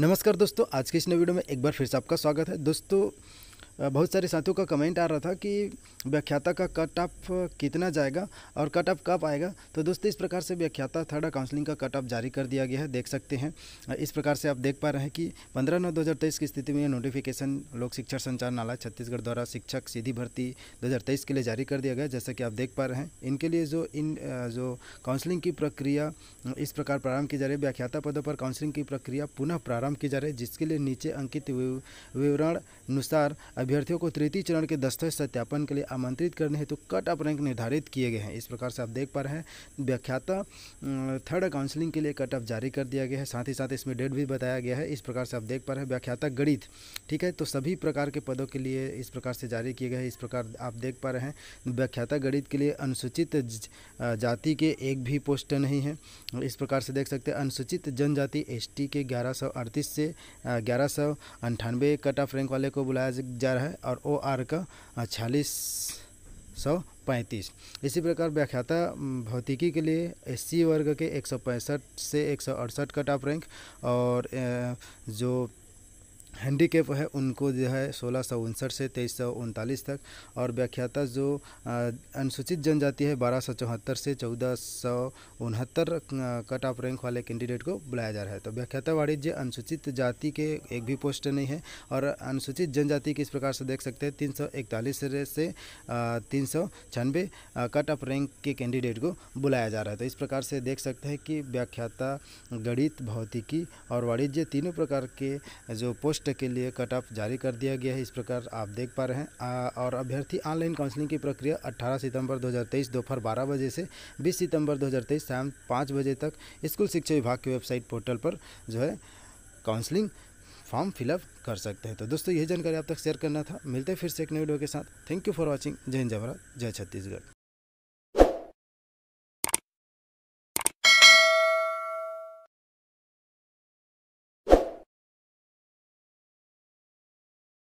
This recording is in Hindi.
नमस्कार दोस्तों आज के इस नए वीडियो में एक बार फिर से आपका स्वागत है दोस्तों बहुत सारे साथियों का कमेंट आ रहा था कि व्याख्याता का कट ऑफ कितना जाएगा और कट ऑफ कब आएगा तो दोस्तों इस प्रकार से व्याख्याता थर्ड काउंसलिंग का कट ऑफ जारी कर दिया गया है देख सकते हैं इस प्रकार से आप देख पा रहे हैं कि पंद्रह नौ दो की स्थिति में नोटिफिकेशन लोक शिक्षा संचालनालय छत्तीसगढ़ द्वारा शिक्षक सीधी भर्ती दो के लिए जारी कर दिया गया जैसा कि आप देख पा रहे हैं इनके लिए जो इन जो काउंसलिंग की प्रक्रिया इस प्रकार प्रारंभ की जा रही है व्याख्याता पदों पर काउंसलिंग की प्रक्रिया पुनः प्रारंभ की जा रही है जिसके लिए नीचे अंकित विवरण अनुसार अभी अभ्यर्थियों को तृतीय चरण के दस्तावेज सत्यापन के लिए आमंत्रित करने हेतु तो कट ऑफ रैंक निर्धारित किए गए हैं इस प्रकार से आप देख पा रहे हैं व्याख्याता थर्ड काउंसलिंग के लिए कट ऑफ जारी कर दिया गया है साथ ही साथ इसमें डेट भी बताया गया है इस प्रकार से आप देख पा रहे हैं व्याख्याता गणित ठीक है तो सभी प्रकार के पदों के लिए इस प्रकार से जारी किए गए हैं इस प्रकार आप देख पा रहे हैं व्याख्याता गणित के लिए अनुसूचित जाति के एक भी पोस्ट नहीं है इस प्रकार से देख सकते हैं अनुसूचित जनजाति एस के ग्यारह से ग्यारह कट ऑफ रैंक वाले को बुलाया जा हज़ार है और ओ आर का छियालीस सौ पैंतीस इसी प्रकार व्याख्याता भौतिकी के लिए एस वर्ग के एक सौ पैंसठ से एक सौ अड़सठ का टॉप रैंक और जो हैंडीकेप है उनको जो है सोलह सौ उनसठ से तेईस सौ उनतालीस तक और व्याख्याता जो अनुसूचित जनजाति है बारह सौ चौहत्तर से चौदह सौ उनहत्तर कट ऑफ रैंक वाले कैंडिडेट को बुलाया जा रहा है तो व्याख्याता वाणिज्य अनुसूचित जाति के एक भी पोस्ट नहीं है और अनुसूचित जनजाति किस इस प्रकार से देख सकते हैं तीन सौ इकतालीस से तीन सौ छियानवे कट ऑफ रैंक के कैंडिडेट को बुलाया जा रहा है तो इस प्रकार से देख सकते हैं कि व्याख्याता गणित भौतिकी और वाणिज्य तीनों प्रकार के जो पोस्ट पोस्ट के लिए कट ऑफ जारी कर दिया गया है इस प्रकार आप देख पा रहे हैं आ, और अभ्यर्थी ऑनलाइन काउंसलिंग की प्रक्रिया 18 सितंबर 2023 दोपहर 12 बजे से 20 सितंबर 2023 शाम 5 बजे तक स्कूल शिक्षा विभाग की वेबसाइट पोर्टल पर जो है काउंसलिंग फॉर्म फिलअप कर सकते हैं तो दोस्तों यह जानकारी आप तक शेयर करना था मिलते फिर से एक नई वीडियो के साथ थैंक यू फॉर वॉचिंग जय हिंद जय जय छत्तीसगढ़